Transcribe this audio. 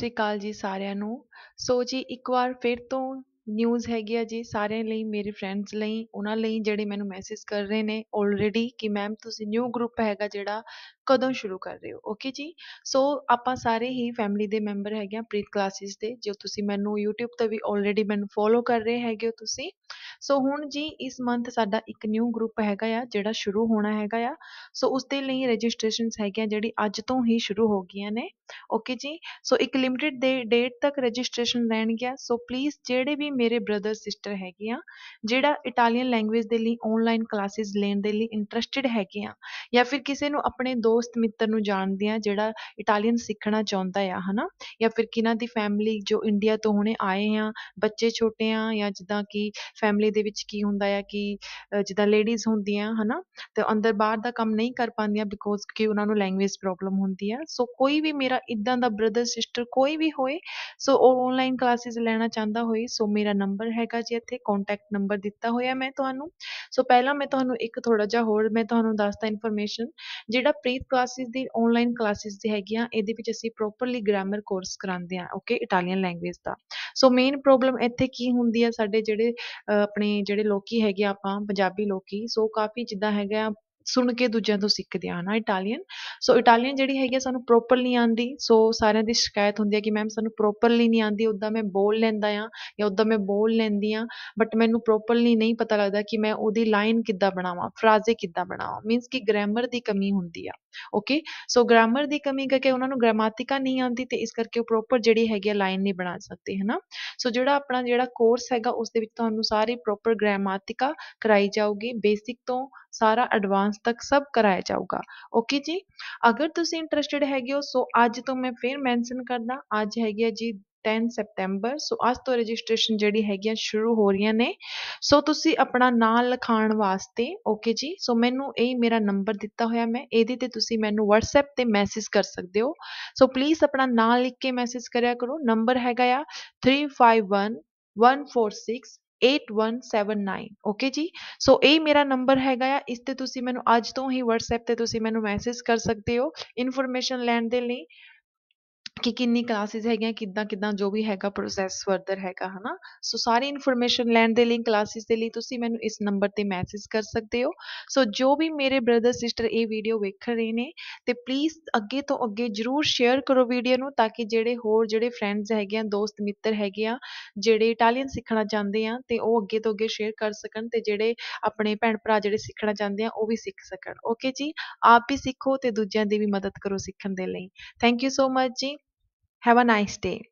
ਸ਼੍ਰੀ ਅਕਾਲ ਜੀ ਸਾਰਿਆਂ ਨੂੰ ਸੋ ਜੀ ਇੱਕ ਵਾਰ ਫਿਰ ਤੋਂ ਨਿਊਜ਼ ਹੈਗੀ ਆ ਜੀ ਸਾਰਿਆਂ ਲਈ ਮੇਰੇ ਫਰੈਂਡਸ ਲਈ ਉਹਨਾਂ ਲਈ ਜਿਹੜੇ ਮੈਨੂੰ ਮੈਸੇਜ ਕਰ ਰਹੇ ਨੇ ਆਲਰੇਡੀ ਕਿ ਮੈਮ ਤੁਸੀਂ ਨਿਊ ਗਰੁੱਪ ਹੈਗਾ ਜਿਹੜਾ ਕਦੋਂ ਸ਼ੁਰੂ ਕਰ ਰਹੇ ਹੋ ਓਕੇ ਜੀ ਸੋ ਆਪਾਂ ਸਾਰੇ ਹੀ ਫੈਮਿਲੀ ਦੇ ਮੈਂਬਰ ਹੈਗੇ ਆ ਪ੍ਰੀਤ ਕਲਾਸਿਸ ਦੇ ਜੋ ਤੁਸੀਂ ਮੈਨੂੰ YouTube ਤੇ ਵੀ ਆਲਰੇਡੀ ਮੈਨੂੰ ਫੋਲੋ ਕਰ ਰਹੇ ਹੈਗੇ ਹੋ ਤੁਸੀਂ ਸੋ ਹੁਣ ਜੀ ਇਸ ਮੰਥ ਸਾਡਾ ਇੱਕ ਨਿਊ ਗਰੁੱਪ ਹੈਗਾ ਆ ਜਿਹੜਾ ਸ਼ੁਰੂ ਹੋਣਾ ਹੈਗਾ ਆ ਸੋ ਉਸ ਦੇ ਲਈ ਰਜਿਸਟ੍ਰੇਸ਼ਨਸ ਹੈਗੀਆਂ ਜਿਹੜੀ ਅੱਜ ਤੋਂ ਹੀ ਸ਼ੁਰੂ ਹੋ ਗਈਆਂ ਨੇ ਓਕੇ ਜੀ ਸੋ ਇੱਕ ਲਿਮਿਟਿਡ ਡੇਟ ਤੱਕ ਰਜਿਸਟ੍ਰੇਸ਼ਨ ਰਹਿਣਗੀਆਂ ਸੋ ਪਲੀਜ਼ ਜਿਹੜੇ ਵੀ ਮੇਰੇ ਬ੍ਰਦਰ ਸਿਸਟਰ ਹੈਗੇ ਆ ਜਿਹੜਾ ਇਟਾਲੀਅਨ ਲੈਂਗੁਏਜ ਦੇ ਲਈ ਆਨਲਾਈਨ ਕਲਾਸਿਸ ਲੈਣ ਦੇ ਲਈ ਇੰਟਰਸਟਿਡ ਹੈਗੇ ਆ ਜਾਂ ਫਿਰ ਕਿਸੇ ਨੂੰ ਆਪਣੇ ਦੋ ਦੋਸਤ ਮਿੱਤਰ ਨੂੰ ਜਾਣਦੇ ਹਾਂ ਜਿਹੜਾ ਇਟਾਲੀਅਨ ਸਿੱਖਣਾ ਚਾਹੁੰਦਾ ਆ ਹਨਾ ਜਾਂ ਫਿਰ ਕਿਹਨਾਂ ਦੀ ਫੈਮਿਲੀ ਜੋ ਇੰਡੀਆ ਤੋਂ ਹੁਣੇ ਆਏ ਆ ਬੱਚੇ ਛੋਟੇ ਆ ਜਾਂ ਜਿੱਦਾਂ ਕਿ ਫੈਮਿਲੀ ਦੇ ਵਿੱਚ ਕੀ ਹੁੰਦਾ ਆ ਕਿ ਜਿੱਦਾਂ ਲੇਡੀਜ਼ ਹੁੰਦੀਆਂ ਹਨਾ ਤੇ ਅੰਦਰ ਬਾਹਰ ਦਾ ਕੰਮ ਨਹੀਂ ਕਰ ਪਾਉਂਦੀਆਂ ਬਿਕੋਜ਼ ਕਿ ਉਹਨਾਂ ਨੂੰ ਲੈਂਗੁਏਜ ਪ੍ਰੋਬਲਮ ਹੁੰਦੀ ਆ ਸੋ ਕੋਈ ਵੀ ਮੇਰਾ ਇਦਾਂ ਦਾ ਬ੍ਰਦਰ ਸਿਸਟਰ ਕੋਈ ਵੀ ਹੋਏ ਸੋ ਉਹ ਆਨਲਾਈਨ ਕਲਾਸਿਸ ਲੈਣਾ ਚਾਹੁੰਦਾ ਹੋਏ ਸੋ ਮੇਰਾ ਨੰਬਰ ਹੈਗਾ ਜੀ ਇੱਥੇ ਕੰਟੈਕਟ ਨੰਬਰ ਦਿੱਤਾ ਹੋਇਆ ਮੈਂ ਤੁਹਾਨੂੰ ਸੋ ਪਹਿਲਾਂ ਮੈਂ ਤੁਹਾਨੂੰ ਇੱਕ ਥੋੜਾ ਜਿਹਾ ਹੋਰ ਮੈਂ ਤੁਹਾਨੂੰ ਦੱਸਦਾ ਇਨਫੋਰਮੇਸ਼ਨ ਜਿਹੜਾ ਪ੍ਰੀਤ ਕਲਾਸਿਸ ਦੀ ਆਨਲਾਈਨ ਕਲਾਸਿਸ ਦੀ ਹੈਗੀਆਂ ਇਹਦੇ ਵਿੱਚ ਅਸੀਂ ਪ੍ਰੋਪਰਲੀ ਗ੍ਰਾਮਰ ਕੋਰਸ ਕਰਾਉਂਦੇ ਆ ਓਕੇ ਇਟਾਲੀਅਨ ਲੈਂਗੁਏਜ ਦਾ ਸੋ ਮੇਨ ਪ੍ਰੋਬਲਮ ਇੱਥੇ ਕੀ ਹੁੰਦੀ ਆ ਸਾਡੇ ਜਿਹੜੇ ਆਪਣੇ ਜਿਹੜੇ ਲੋਕੀ ਹੈਗੇ ਆਪਾਂ ਪੰਜਾਬੀ ਲੋਕੀ ਸੋ ਕਾਫੀ ਜਿੱਦਾਂ ਹੈਗਾ ਆ ਸੁਣ ਕੇ ਦੂਜਿਆਂ ਤੋਂ ਸਿੱਖਦੇ ਆ ਨਾ ਇਟਾਲੀਅਨ ਸੋ ਇਟਾਲੀਅਨ ਜਿਹੜੀ ਹੈਗੀ ਆ ਸਾਨੂੰ ਪ੍ਰੋਪਰ ਨਹੀਂ ਆਂਦੀ ਸੋ ਸਾਰਿਆਂ ਦੀ ਸ਼ਿਕਾਇਤ ਹੁੰਦੀ ਆ ਕਿ ਮੈਮ ਸਾਨੂੰ ਪ੍ਰੋਪਰਲੀ ਨਹੀਂ ਆਂਦੀ ਉਦਾਂ ਮੈਂ ਬੋਲ ਲੈਂਦਾ ਆ ਜਾਂ ਉਦਾਂ ਮੈਂ ਬੋਲ ਲੈਂਦੀ ਆ ਬਟ ਮੈਨੂੰ ਪ੍ਰੋਪਰਲੀ ਨਹੀਂ ਪਤਾ ਲੱਗਦਾ ਕਿ ਮੈਂ ਉਹਦੀ ਲਾਈਨ ਕਿੱਦਾਂ ਬਣਾਵਾਂ ਫਰਾਜ਼ੇ ਕਿੱਦਾਂ ਬਣਾਵਾਂ ਮੀਨਸ ਕਿ ਗ੍ਰਾਮਰ ਦੀ ਕਮੀ ਹੁੰਦੀ ਆ ਓਕੇ ਸੋ ਗ੍ਰਾਮਰ ਦੀ ਕਮੀ ਕਰਕੇ ਉਹਨਾਂ ਨੂੰ ਗ੍ਰਾਮਾਤਿਕਾ ਨਹੀਂ ਆਉਂਦੀ ਤੇ ਇਸ ਕਰਕੇ ਉਹ ਪ੍ਰੋਪਰ ਜਿਹੜੀ ਹੈਗੀ ਆ ਲਾਈਨ ਨਹੀਂ ਬਣਾ ਸਕਦੇ ਹਨਾ ਸੋ ਜਿਹੜਾ ਆਪਣਾ ਜਿਹੜਾ ਕੋਰਸ ਹੈਗਾ ਉਸ ਦੇ ਵਿੱਚ ਤੁਹਾਨੂੰ ਸਾਰੀ ਪ੍ਰੋਪਰ ਗ੍ਰਾਮਾਤਿਕਾ ਕਰਾਈ ਜਾਊਗੀ ਬੇਸਿਕ ਤੋਂ ਸਾਰਾ ਐਡਵਾਂਸ ਤੱਕ ਸਭ ਕਰਾਇਆ ਜਾਊਗਾ ਓਕੇ ਜੀ ਅਗਰ ਤੁਸੀਂ ਇੰਟਰਸਟਿਡ ਹੈਗੇ ਹੋ ਸੋ ਅੱਜ ਤੋਂ ਮੈਂ ਫੇਰ ਮੈਂਸ਼ਨ ਕਰਦਾ ਅੱਜ ਹੈਗੀ ਆ ਜੀ 10 ਸਪਟੈਂਬਰ ਸੋ ਅੱਜ ਤੋਂ ਰਜਿਸਟ੍ਰੇਸ਼ਨ ਜਿਹੜੀ ਹੈਗੀਆਂ ਸ਼ੁਰੂ ਹੋ ਰਹੀਆਂ ਨੇ ਸੋ ਤੁਸੀਂ ਆਪਣਾ ਨਾਮ ਲਿਖਾਉਣ ਵਾਸਤੇ ਓਕੇ ਜੀ ਸੋ ਮੈਨੂੰ ਇਹ ਮੇਰਾ ਨੰਬਰ ਦਿੱਤਾ ਹੋਇਆ ਮੈਂ ਇਹਦੇ ਤੇ ਤੁਸੀਂ ਮੈਨੂੰ WhatsApp ਤੇ ਮੈਸੇਜ ਕਰ ਸਕਦੇ ਹੋ ਸੋ ਪਲੀਜ਼ ਆਪਣਾ ਨਾਮ ਲਿਖ ਕੇ ਮੈਸੇਜ ਕਰਿਆ ਕਰੋ ਨੰਬਰ ਹੈਗਾ ਆ 351 146 8179 ਓਕੇ ਜੀ ਸੋ ਇਹ ਮੇਰਾ ਨੰਬਰ ਹੈਗਾ ਆ ਇਸ ਤੇ ਤੁਸੀਂ ਮੈਨੂੰ ਅੱਜ ਤੋਂ ਹੀ WhatsApp ਤੇ ਤੁਸੀਂ ਮੈਨੂੰ ਮੈਸੇਜ ਕਰ ਸਕਦੇ ਹੋ ਇਨਫੋਰਮੇਸ਼ਨ ਲੈਣ ਦੇ ਲਈ ਕਿ ਕਿੰਨੀ ਕਲਾਸਿਸ ਹੈਗੀਆਂ ਕਿੱਦਾਂ ਕਿੱਦਾਂ ਜੋ ਵੀ ਹੈਗਾ ਪ੍ਰੋਸੈਸ ਫਰਦਰ ਹੈਗਾ ਹਨਾ ਸੋ ਸਾਰੀ ਇਨਫੋਰਮੇਸ਼ਨ ਲੈਣ ਦੇ ਲਈ ਕਲਾਸਿਸ ਦੇ ਲਈ ਤੁਸੀਂ ਮੈਨੂੰ ਇਸ ਨੰਬਰ ਤੇ ਮੈਸੇਜ ਕਰ ਸਕਦੇ ਹੋ ਸੋ ਜੋ ਵੀ ਮੇਰੇ ਬ੍ਰਦਰ ਸਿਸਟਰ ਇਹ ਵੀਡੀਓ ਵੇਖ ਰਹੇ ਨੇ ਤੇ ਪਲੀਜ਼ ਅੱਗੇ ਤੋਂ ਅੱਗੇ ਜਰੂਰ ਸ਼ੇਅਰ ਕਰੋ ਵੀਡੀਓ ਨੂੰ ਤਾਂ ਕਿ ਜਿਹੜੇ ਹੋਰ ਜਿਹੜੇ ਫਰੈਂਡਸ ਹੈਗੇ ਆ ਦੋਸਤ ਮਿੱਤਰ ਹੈਗੇ ਆ ਜਿਹੜੇ ਇਟਾਲੀਅਨ ਸਿੱਖਣਾ ਚਾਹੁੰਦੇ ਆ ਤੇ ਉਹ ਅੱਗੇ ਤੋਂ ਅੱਗੇ ਸ਼ੇਅਰ ਕਰ ਸਕਣ ਤੇ ਜਿਹੜੇ ਆਪਣੇ ਭੈਣ ਭਰਾ ਜਿਹੜੇ ਸਿੱਖਣਾ ਚਾਹੁੰਦੇ ਆ ਉਹ ਵੀ ਸਿੱਖ ਸਕਣ ਓਕੇ ਜੀ ਆਪ ਵੀ ਸਿੱਖੋ ਤੇ ਦੂਜਿਆਂ ਦੀ ਵੀ ਮਦਦ ਕਰੋ ਸਿੱਖਣ ਦੇ ਲਈ thank you so much ji Have a nice day.